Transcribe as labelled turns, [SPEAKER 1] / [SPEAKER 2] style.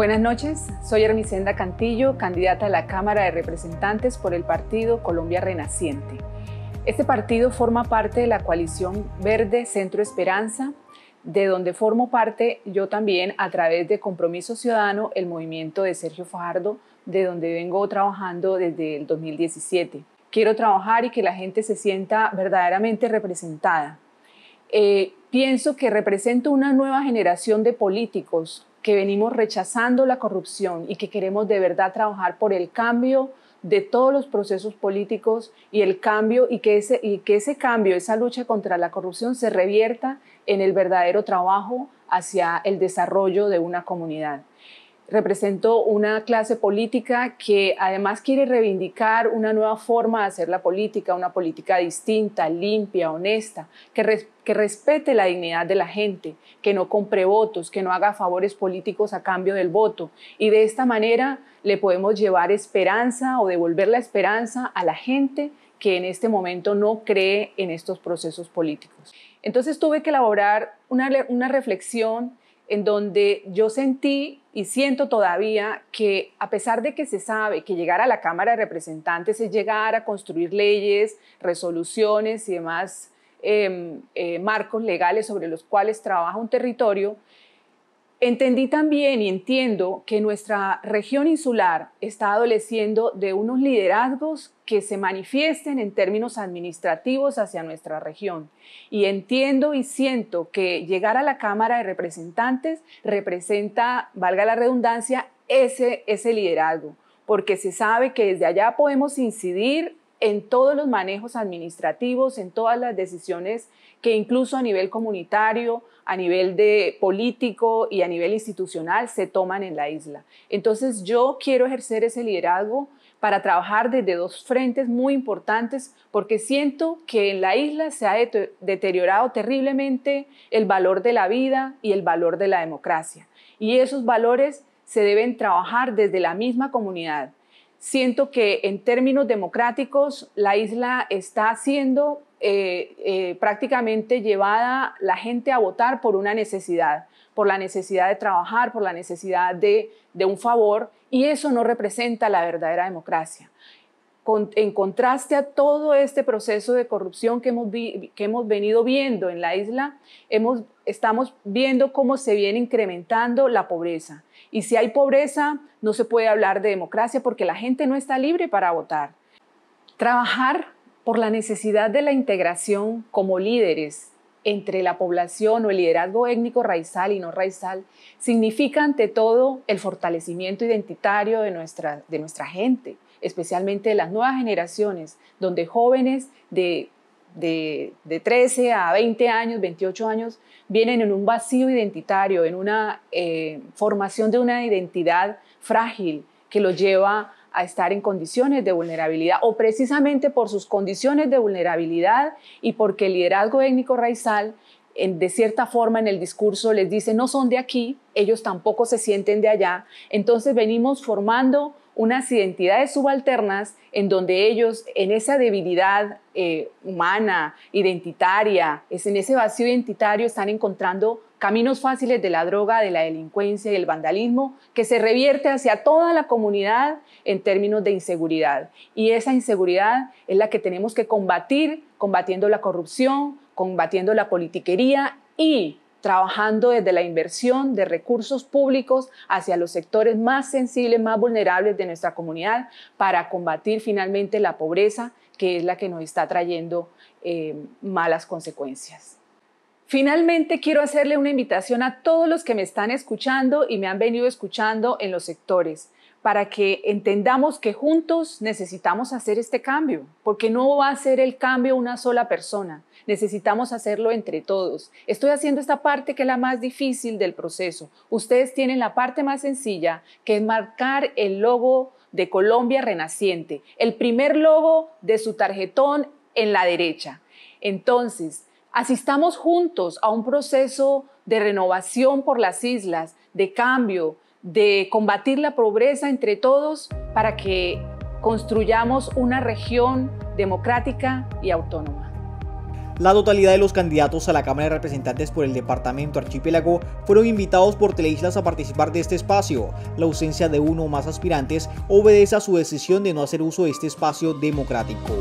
[SPEAKER 1] Buenas noches, soy Hermisenda Cantillo, candidata a la Cámara de Representantes por el partido Colombia Renaciente. Este partido forma parte de la coalición Verde Centro Esperanza, de donde formo parte yo también a través de Compromiso Ciudadano, el movimiento de Sergio Fajardo, de donde vengo trabajando desde el 2017. Quiero trabajar y que la gente se sienta verdaderamente representada. Eh, pienso que represento una nueva generación de políticos, que venimos rechazando la corrupción y que queremos de verdad trabajar por el cambio de todos los procesos políticos y el cambio y que y que ese cambio, esa lucha contra la corrupción se revierta en el verdadero trabajo hacia el desarrollo de una comunidad representó una clase política que además quiere reivindicar una nueva forma de hacer la política, una política distinta, limpia, honesta, que, respete la dignidad de la gente, que no compre votos, que no haga favores políticos a cambio del voto. Y de esta manera le podemos llevar esperanza o devolver la esperanza a la gente que en este momento no cree en estos procesos políticos. Entonces tuve que elaborar una reflexión en donde yo sentí y siento todavía que a pesar de que se sabe que llegar a la Cámara de Representantes es llegar a construir leyes, resoluciones y demás em, eh, marcos legales sobre los cuales trabaja un territorio, Entendí también y entiendo que nuestra región insular está adoleciendo de unos liderazgos que se manifiesten en términos administrativos hacia nuestra región. Y entiendo y siento que llegar a la Cámara de Representantes representa, valga la redundancia, ese, ese liderazgo, porque se sabe que desde allá podemos incidir en todos los manejos administrativos, en todas las decisiones que incluso a nivel comunitario, a nivel de político y a nivel institucional se toman en la isla. Entonces yo quiero ejercer ese liderazgo para trabajar desde dos frentes muy importantes porque siento que en la isla se ha deteriorado terriblemente el valor de la vida y el valor de la democracia. Y esos valores se deben trabajar desde la misma comunidad, Siento que en términos democráticos la isla está siendo eh, eh, prácticamente llevada la gente a votar por una necesidad, por la necesidad de trabajar, por la necesidad de un favor, y eso no representa la verdadera democracia en contraste a todo este proceso de corrupción que hemos, venido viendo en la isla, estamos viendo cómo se viene incrementando la pobreza. Y si hay pobreza, no se puede hablar de democracia porque la gente no está libre para votar. Trabajar por la necesidad de la integración como líderes entre la población o el liderazgo étnico raizal y no raizal significa ante todo el fortalecimiento identitario de nuestra, gente, especialmente de las nuevas generaciones, donde jóvenes de, de, 13 a 20 años, 28 años, vienen en un vacío identitario, en una eh, formación de una identidad frágil que los lleva a estar en condiciones de vulnerabilidad o precisamente por sus condiciones de vulnerabilidad y porque el liderazgo étnico raizal de cierta forma en el discurso les dice no son de aquí, ellos tampoco se sienten de allá, entonces venimos formando unas identidades subalternas en donde ellos, en esa debilidad eh, humana, identitaria, en ese vacío identitario, están encontrando caminos fáciles de la droga, de la delincuencia y el vandalismo, que se revierte hacia toda la comunidad en términos de inseguridad. Y esa inseguridad es la que tenemos que combatir, combatiendo la corrupción, combatiendo la politiquería y trabajando desde la inversión de recursos públicos hacia los sectores más sensibles, más vulnerables de nuestra comunidad para combatir finalmente la pobreza, que es la que nos está trayendo eh, malas consecuencias. Finalmente, quiero hacerle una invitación a todos los que me están escuchando y me han venido escuchando en los sectores para que entendamos que juntos necesitamos hacer este cambio, porque no va a ser el cambio una sola persona, necesitamos hacerlo entre todos. Estoy haciendo esta parte que es la más difícil del proceso. Ustedes tienen la parte más sencilla, que es marcar el logo de Colombia Renaciente, el primer logo de su tarjetón en la derecha. Entonces, asistamos juntos a un proceso de renovación por las islas, de cambio, de combatir la pobreza entre todos para que construyamos una región democrática y autónoma. La totalidad de los candidatos a la Cámara de Representantes por el Departamento Archipiélago fueron invitados por Teleislas a participar de este espacio. La ausencia de uno o más aspirantes obedece a su decisión de no hacer uso de este espacio democrático.